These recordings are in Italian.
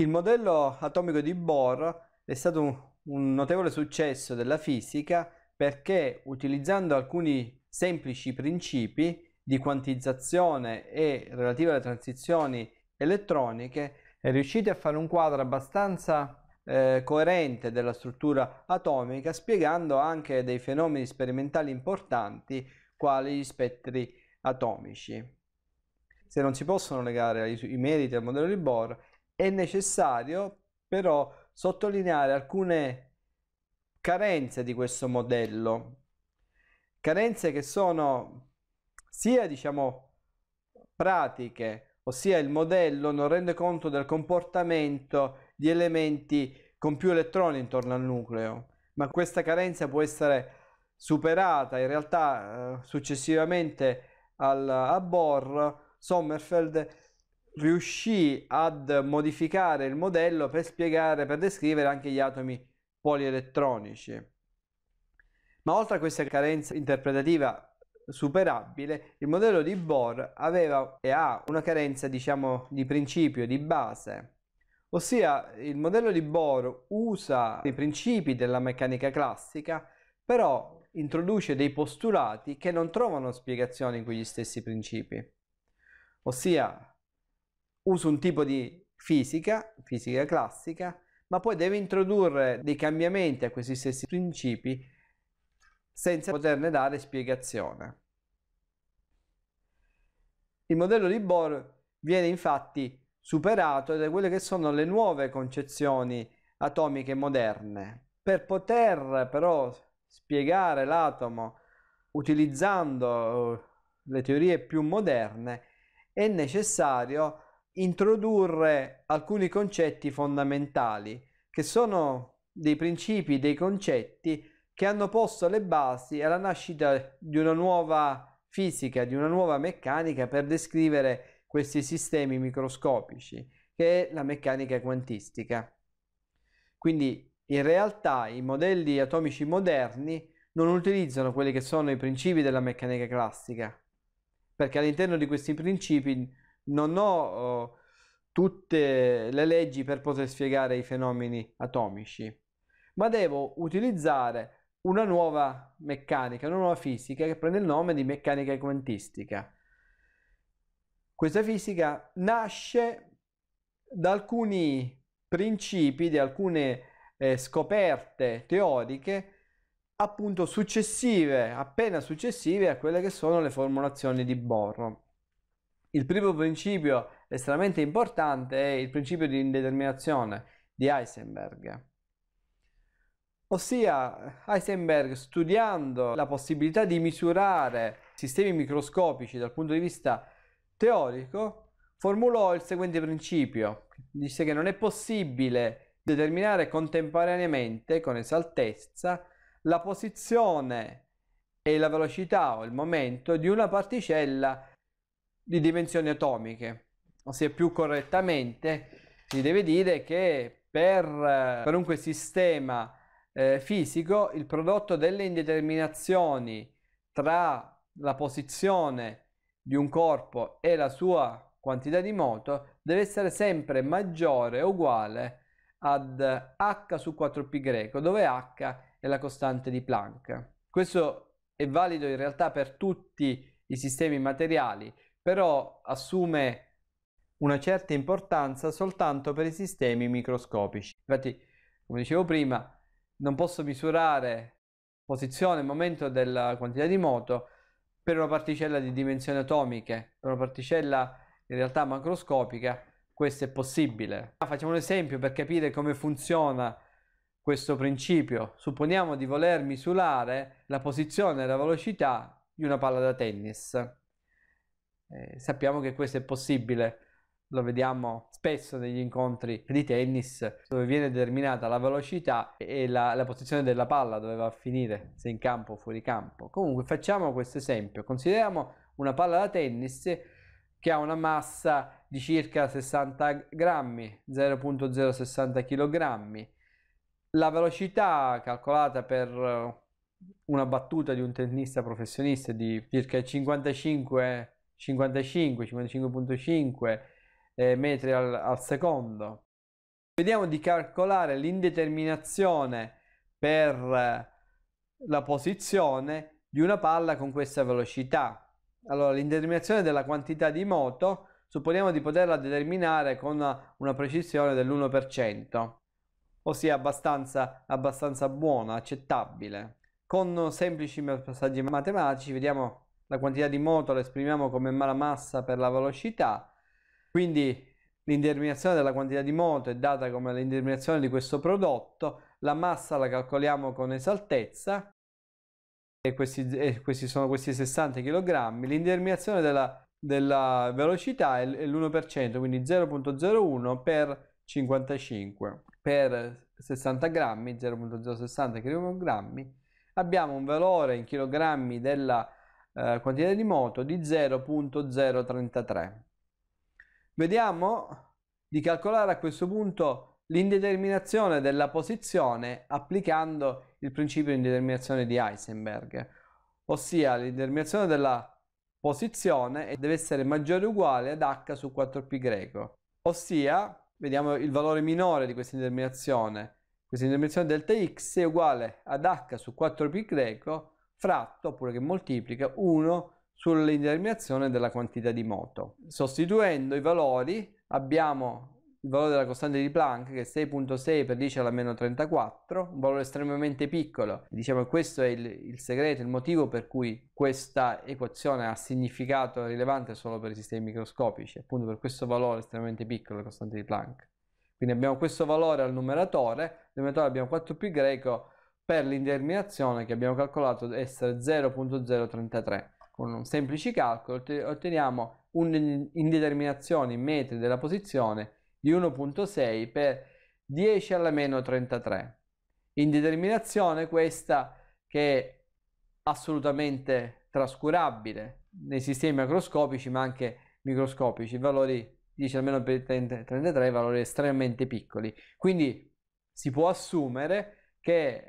Il modello atomico di Bohr è stato un, un notevole successo della fisica perché utilizzando alcuni semplici principi di quantizzazione e relative alle transizioni elettroniche è riuscito a fare un quadro abbastanza eh, coerente della struttura atomica spiegando anche dei fenomeni sperimentali importanti quali gli spettri atomici. Se non si possono legare i meriti al modello di Bohr è necessario però sottolineare alcune carenze di questo modello, carenze che sono sia diciamo pratiche, ossia il modello non rende conto del comportamento di elementi con più elettroni intorno al nucleo, ma questa carenza può essere superata in realtà eh, successivamente al, a Bohr, Sommerfeld riuscì ad modificare il modello per spiegare, per descrivere anche gli atomi polielettronici. Ma oltre a questa carenza interpretativa superabile, il modello di Bohr aveva e ha una carenza, diciamo, di principio, di base. Ossia, il modello di Bohr usa i principi della meccanica classica, però introduce dei postulati che non trovano spiegazione in quegli stessi principi. Ossia, usa un tipo di fisica, fisica classica, ma poi deve introdurre dei cambiamenti a questi stessi principi senza poterne dare spiegazione. Il modello di Bohr viene infatti superato da quelle che sono le nuove concezioni atomiche moderne. Per poter però spiegare l'atomo utilizzando eh, le teorie più moderne è necessario introdurre alcuni concetti fondamentali che sono dei principi, dei concetti che hanno posto le basi alla nascita di una nuova fisica, di una nuova meccanica per descrivere questi sistemi microscopici, che è la meccanica quantistica. Quindi in realtà i modelli atomici moderni non utilizzano quelli che sono i principi della meccanica classica, perché all'interno di questi principi non ho oh, tutte le leggi per poter spiegare i fenomeni atomici, ma devo utilizzare una nuova meccanica, una nuova fisica che prende il nome di meccanica quantistica. Questa fisica nasce da alcuni principi, da alcune eh, scoperte teoriche appunto successive, appena successive a quelle che sono le formulazioni di Bohr. Il primo principio estremamente importante è il principio di indeterminazione di Heisenberg. Ossia, Heisenberg studiando la possibilità di misurare sistemi microscopici dal punto di vista teorico, formulò il seguente principio. Disse che non è possibile determinare contemporaneamente, con esaltezza, la posizione e la velocità o il momento di una particella di dimensioni atomiche, ossia più correttamente si deve dire che per eh, qualunque sistema eh, fisico il prodotto delle indeterminazioni tra la posizione di un corpo e la sua quantità di moto deve essere sempre maggiore o uguale ad h su 4π greco, dove h è la costante di Planck. Questo è valido in realtà per tutti i sistemi materiali, però assume una certa importanza soltanto per i sistemi microscopici. Infatti, come dicevo prima, non posso misurare posizione e momento della quantità di moto per una particella di dimensioni atomiche, per una particella in realtà macroscopica, questo è possibile. Ah, facciamo un esempio per capire come funziona questo principio. Supponiamo di voler misurare la posizione e la velocità di una palla da tennis. Eh, sappiamo che questo è possibile, lo vediamo spesso negli incontri di tennis dove viene determinata la velocità e la, la posizione della palla dove va a finire, se in campo o fuori campo. Comunque facciamo questo esempio, consideriamo una palla da tennis che ha una massa di circa 60 grammi, 0.060 kg. La velocità calcolata per una battuta di un tennista professionista di circa 55 55, 55.5 eh, metri al, al secondo. Vediamo di calcolare l'indeterminazione per eh, la posizione di una palla con questa velocità. Allora, l'indeterminazione della quantità di moto supponiamo di poterla determinare con una, una precisione dell'1%, ossia abbastanza, abbastanza buona, accettabile. Con semplici passaggi matematici vediamo la quantità di moto la esprimiamo come mala massa per la velocità, quindi l'indeterminazione della quantità di moto è data come l'indeterminazione di questo prodotto, la massa la calcoliamo con esaltezza, e questi, e questi sono questi 60 kg, l'indeterminazione della, della velocità è l'1%, quindi 0.01 per 55 per 60 grammi, 0.060 kg, abbiamo un valore in kg della velocità, eh, quantità di moto di 0.033. Vediamo di calcolare a questo punto l'indeterminazione della posizione applicando il principio di indeterminazione di Heisenberg, ossia l'indeterminazione della posizione deve essere maggiore o uguale ad h su 4π, ossia vediamo il valore minore di questa indeterminazione. Questa indeterminazione delta x è uguale ad h su 4π fratto oppure che moltiplica 1 sull'indeterminazione della quantità di moto. Sostituendo i valori abbiamo il valore della costante di Planck che è 6.6 per 10 alla meno 34, un valore estremamente piccolo. Diciamo che questo è il, il, segreto, il motivo per cui questa equazione ha significato rilevante solo per i sistemi microscopici, appunto per questo valore estremamente piccolo, la costante di Planck. Quindi abbiamo questo valore al numeratore, al numeratore abbiamo 4 più greco, per l'indeterminazione che abbiamo calcolato essere 0.033. Con un semplice calcolo otteniamo un'indeterminazione in metri della posizione di 1.6 per 10 alla meno 33. Indeterminazione questa che è assolutamente trascurabile nei sistemi macroscopici ma anche microscopici, valori 10 alla meno 33, valori estremamente piccoli. Quindi si può assumere che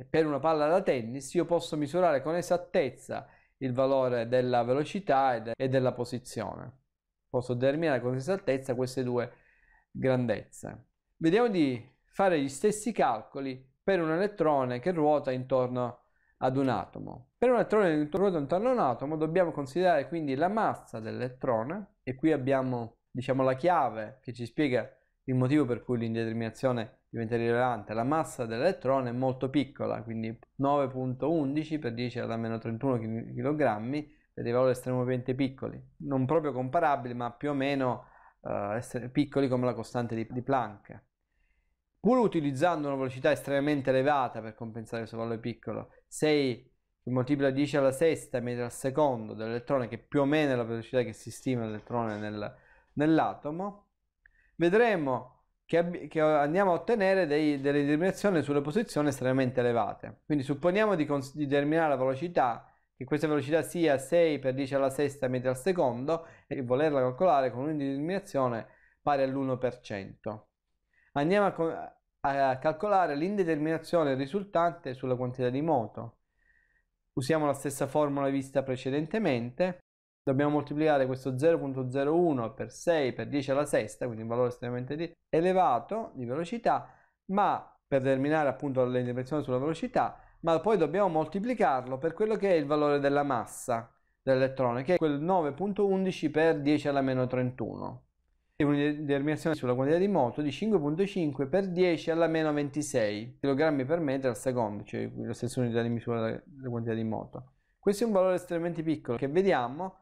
eh, per una palla da tennis io posso misurare con esattezza il valore della velocità e, de- e della posizione. Posso determinare con esattezza queste due grandezze. Vediamo di fare gli stessi calcoli per un elettrone che ruota intorno ad un atomo. Per un elettrone che ruota intorno ad un atomo dobbiamo considerare quindi la massa dell'elettrone e qui abbiamo diciamo la chiave che ci spiega il motivo per cui l'indeterminazione diventa rilevante, la massa dell'elettrone è molto piccola, quindi 9.11 per 10 alla meno 31 kg, per dei valori estremamente piccoli, non proprio comparabili, ma più o meno eh, piccoli come la costante di, di Planck. Pur utilizzando una velocità estremamente elevata per compensare questo valore piccolo, 6 moltiplica 10 alla sesta metri al secondo dell'elettrone, che più o meno è la velocità che si stima l'elettrone nel, nell'atomo, vedremo che, che andiamo a ottenere dei, delle determinazioni sulle posizioni estremamente elevate. Quindi supponiamo di, di determinare la velocità che questa velocità sia 6 per 10 alla sesta metri al secondo e volerla calcolare con un'indeterminazione pari all'1%. Andiamo a, a calcolare l'indeterminazione risultante sulla quantità di moto. Usiamo la stessa formula vista precedentemente dobbiamo moltiplicare questo 0.01 per 6 per 10 alla sesta, quindi un valore estremamente elevato di velocità, ma per determinare appunto l'intervenzione sulla velocità, ma poi dobbiamo moltiplicarlo per quello che è il valore della massa dell'elettrone, che è quel 9.11 per 10 alla meno 31 e una determinazione sulla quantità di moto di 5.5 per 10 alla meno 26 kg per metro al secondo, cioè la stessa unità di misura della quantità di moto. Questo è un valore estremamente piccolo che vediamo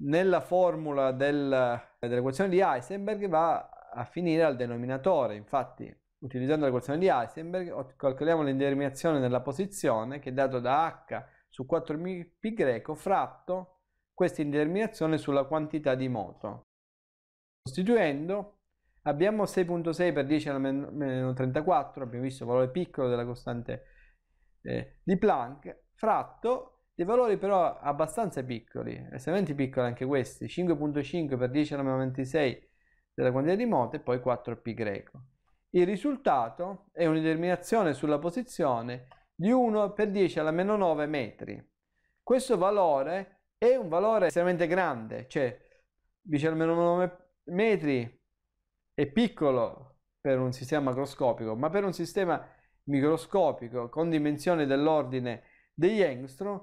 nella formula del, dell'equazione di Heisenberg va a finire al denominatore. Infatti, utilizzando l'equazione di Heisenberg, calcoliamo l'indeterminazione della posizione che è dato da h su 4π fratto questa indeterminazione sulla quantità di moto. Sostituendo, abbiamo 6.6 per 10 alla meno 34, abbiamo visto il valore piccolo della costante eh, di Planck, fratto dei valori però abbastanza piccoli, estremamente piccoli anche questi, 5.5 per 10 alla meno 26 della quantità di moto e poi 4 pi greco. Il risultato è una sulla posizione di 1 per 10 alla meno 9 metri. Questo valore è un valore estremamente grande, cioè 10 alla meno 9 metri è piccolo per un sistema macroscopico, ma per un sistema microscopico con dimensioni dell'ordine degli angstrom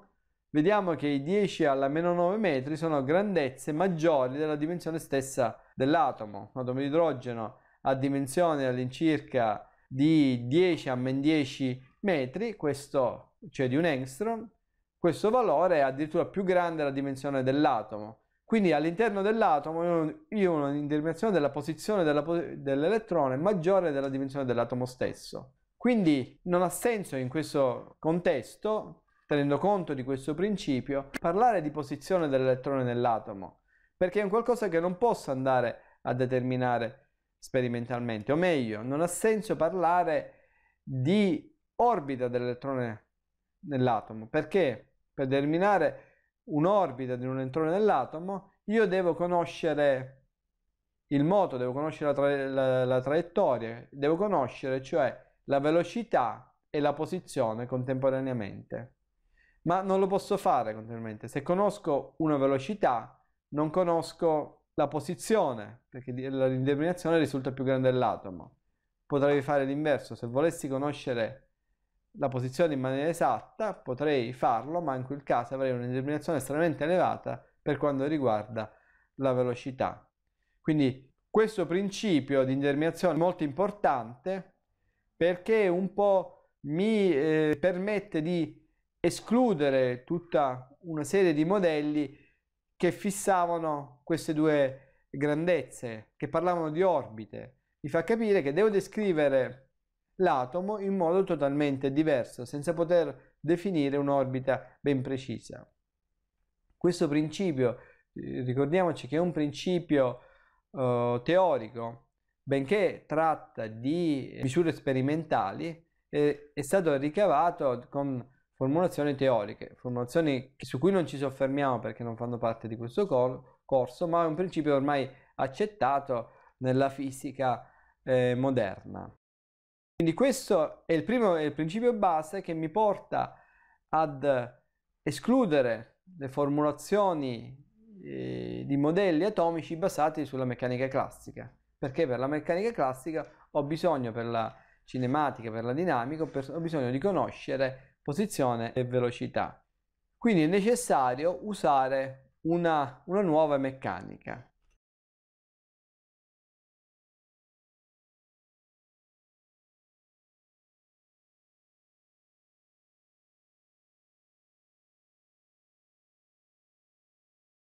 vediamo che i 10 alla meno 9 metri sono grandezze maggiori della dimensione stessa dell'atomo. Un atomo di idrogeno ha dimensioni all'incirca di 10 a meno 10 metri, questo cioè di un angstrom, questo valore è addirittura più grande della dimensione dell'atomo. Quindi all'interno dell'atomo io ho un'intermissione della posizione dell'elettrone maggiore della dimensione dell'atomo stesso. Quindi non ha senso in questo contesto tenendo conto di questo principio, parlare di posizione dell'elettrone nell'atomo, perché è un qualcosa che non posso andare a determinare sperimentalmente, o meglio, non ha senso parlare di orbita dell'elettrone nell'atomo, perché per determinare un'orbita di un elettrone nell'atomo io devo conoscere il moto, devo conoscere la, tra la, la, traiettoria, devo conoscere cioè la velocità e la posizione contemporaneamente ma non lo posso fare continuamente. Se conosco una velocità, non conosco la posizione, perché l'indeterminazione risulta più grande dell'atomo. Potrei fare l'inverso, se volessi conoscere la posizione in maniera esatta, potrei farlo, ma in quel caso avrei un'indeterminazione estremamente elevata per quanto riguarda la velocità. Quindi questo principio di indeterminazione è molto importante perché un po' mi eh, permette di escludere tutta una serie di modelli che fissavano queste due grandezze, che parlavano di orbite. Mi fa capire che devo descrivere l'atomo in modo totalmente diverso, senza poter definire un'orbita ben precisa. Questo principio, eh, ricordiamoci che è un principio eh, teorico, benché tratta di misure sperimentali, eh, è stato ricavato con formulazioni teoriche, formulazioni su cui non ci soffermiamo perché non fanno parte di questo cor- corso, ma è un principio ormai accettato nella fisica eh, moderna. Quindi questo è il primo è il principio base che mi porta ad escludere le formulazioni eh, di modelli atomici basati sulla meccanica classica, perché per la meccanica classica ho bisogno per la cinematica, per la dinamica, ho, ho bisogno di conoscere posizione e velocità. Quindi è necessario usare una, una nuova meccanica.